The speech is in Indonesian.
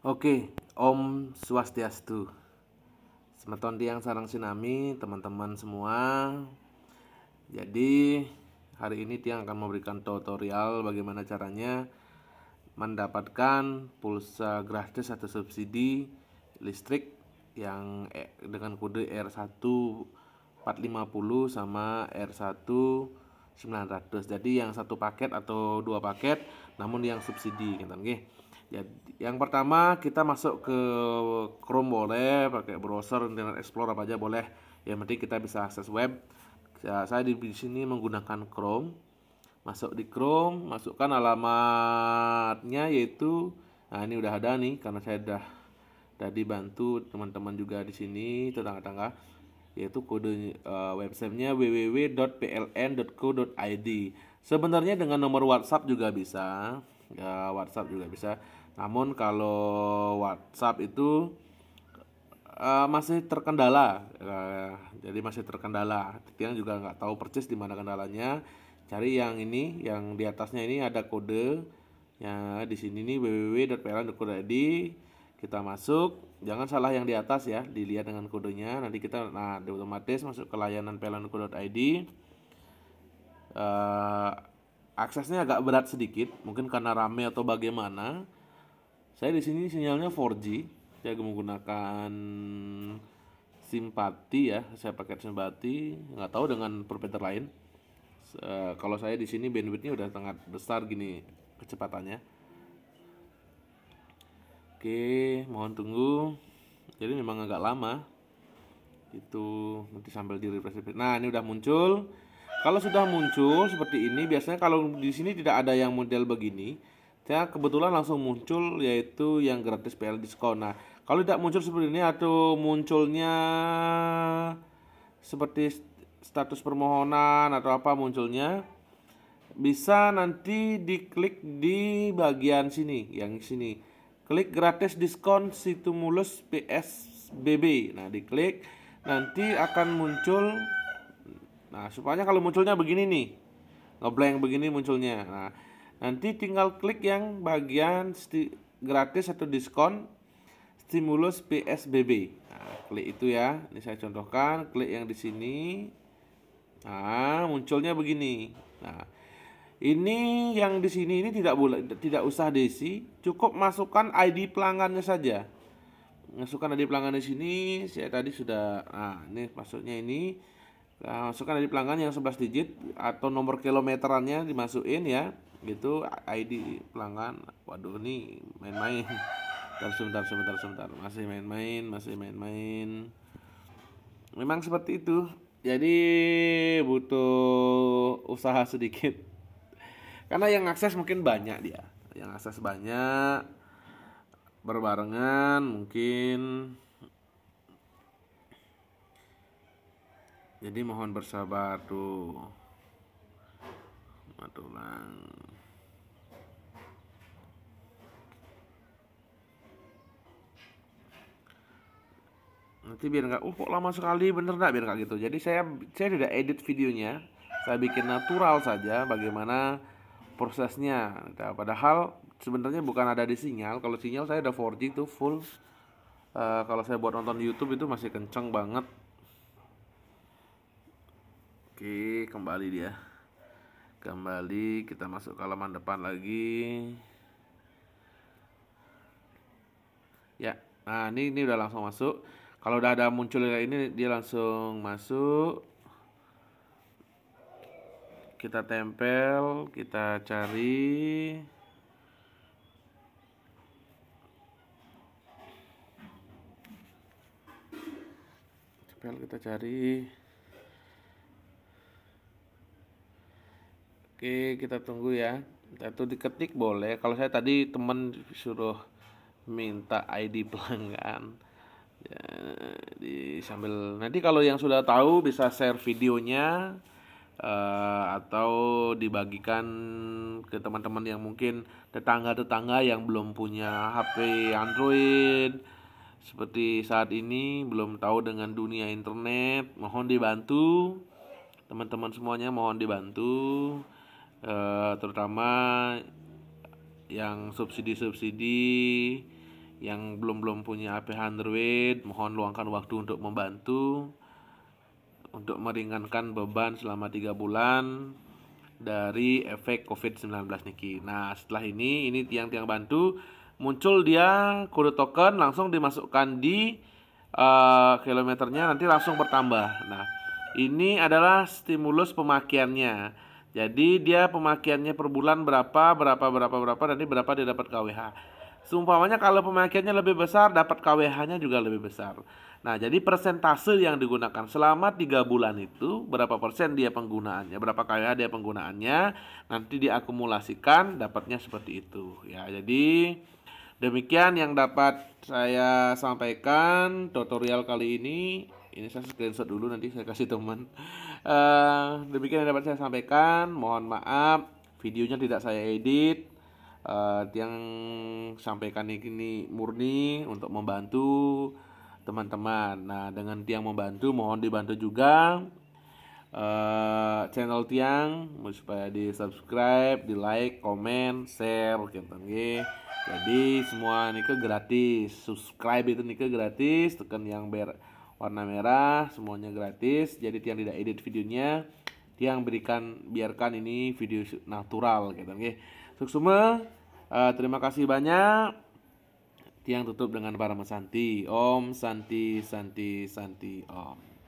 Oke, Om Swastiastu. Semeton tiang sarang sinami, teman-teman semua. Jadi, hari ini tiang akan memberikan tutorial bagaimana caranya mendapatkan pulsa gratis atau subsidi listrik yang e, dengan kode r 1450 sama r 1900 Jadi yang satu paket atau dua paket namun yang subsidi gitu kan, nggih ya yang pertama kita masuk ke Chrome boleh pakai browser Internet Explorer apa aja boleh yang penting kita bisa akses web ya, saya di sini menggunakan Chrome masuk di Chrome masukkan alamatnya yaitu nah ini udah ada nih karena saya udah tadi bantu teman-teman juga di sini tetangga-tetangga yaitu kode uh, websitenya www.pln.co.id sebenarnya dengan nomor WhatsApp juga bisa ya, WhatsApp juga bisa namun kalau WhatsApp itu uh, masih terkendala, uh, jadi masih terkendala. Tiang juga nggak tahu persis di mana kendalanya. Cari yang ini, yang di atasnya ini ada kode. Ya di sini nih www.pln.co.id kita masuk jangan salah yang di atas ya dilihat dengan kodenya nanti kita nah otomatis masuk ke layanan pln.co.id. uh, eh, aksesnya agak berat sedikit mungkin karena rame atau bagaimana saya di sini sinyalnya 4G, saya menggunakan simpati ya, saya pakai simpati, nggak tahu dengan provider lain. Uh, kalau saya di sini bandwidthnya udah sangat besar gini kecepatannya. Oke, mohon tunggu. Jadi memang agak lama. Itu nanti sambil di refresh. Nah, ini udah muncul. Kalau sudah muncul seperti ini, biasanya kalau di sini tidak ada yang model begini ya kebetulan langsung muncul yaitu yang gratis PL diskon. Nah, kalau tidak muncul seperti ini atau munculnya seperti status permohonan atau apa munculnya bisa nanti diklik di bagian sini yang sini klik gratis diskon Situmulus PSBB nah diklik nanti akan muncul nah supaya kalau munculnya begini nih ngeblank begini munculnya nah Nanti tinggal klik yang bagian gratis atau diskon stimulus PSBB. Nah, klik itu ya. Ini saya contohkan, klik yang di sini. Nah, munculnya begini. Nah, ini yang di sini ini tidak boleh tidak usah diisi, cukup masukkan ID pelanggannya saja. Masukkan ID pelanggan di sini, saya tadi sudah nah ini maksudnya ini Nah, eh, masukkan dari pelanggan yang 11 digit atau nomor kilometerannya dimasukin ya gitu ID pelanggan waduh ini main-main Bentar, sebentar sebentar sebentar masih main-main masih main-main memang seperti itu jadi butuh usaha sedikit karena yang akses mungkin banyak dia yang akses banyak berbarengan mungkin jadi mohon bersabar tuh matulang nanti biar nggak uh kok lama sekali bener nggak biar nggak gitu jadi saya saya tidak edit videonya saya bikin natural saja bagaimana prosesnya nah, padahal sebenarnya bukan ada di sinyal kalau sinyal saya ada 4G itu full uh, kalau saya buat nonton YouTube itu masih kenceng banget Oke, kembali dia. Kembali kita masuk ke halaman depan lagi. Ya, nah ini ini udah langsung masuk. Kalau udah ada muncul kayak ini dia langsung masuk. Kita tempel, kita cari. Tempel kita cari. Oke, kita tunggu ya. Itu diketik boleh. Kalau saya tadi teman suruh minta ID pelanggan. Ya, di sambil nanti kalau yang sudah tahu bisa share videonya uh, atau dibagikan ke teman-teman yang mungkin tetangga-tetangga yang belum punya HP Android seperti saat ini belum tahu dengan dunia internet mohon dibantu teman-teman semuanya mohon dibantu Eh, terutama yang subsidi-subsidi yang belum belum punya AP Android mohon luangkan waktu untuk membantu untuk meringankan beban selama tiga bulan dari efek COVID-19 Niki. Nah setelah ini ini tiang-tiang bantu muncul dia kode token langsung dimasukkan di uh, kilometernya nanti langsung bertambah. Nah ini adalah stimulus pemakaiannya. Jadi dia pemakaiannya per bulan berapa, berapa, berapa, berapa, dan ini berapa dia dapat KWH. Seumpamanya kalau pemakaiannya lebih besar, dapat KWH-nya juga lebih besar. Nah, jadi persentase yang digunakan selama 3 bulan itu, berapa persen dia penggunaannya, berapa KWH dia penggunaannya, nanti diakumulasikan, dapatnya seperti itu. Ya, jadi demikian yang dapat saya sampaikan tutorial kali ini ini saya screenshot dulu nanti saya kasih teman uh, demikian yang dapat saya sampaikan mohon maaf videonya tidak saya edit uh, yang sampaikan ini murni untuk membantu teman-teman nah dengan tiang membantu mohon dibantu juga uh, channel tiang supaya di subscribe di like komen share gitu jadi semua nike gratis subscribe itu nike gratis tekan yang ber warna merah semuanya gratis jadi tiang tidak edit videonya tiang berikan biarkan ini video natural gitu oke okay. semua uh, eh, terima kasih banyak tiang tutup dengan para Santi Om Santi Santi Santi Om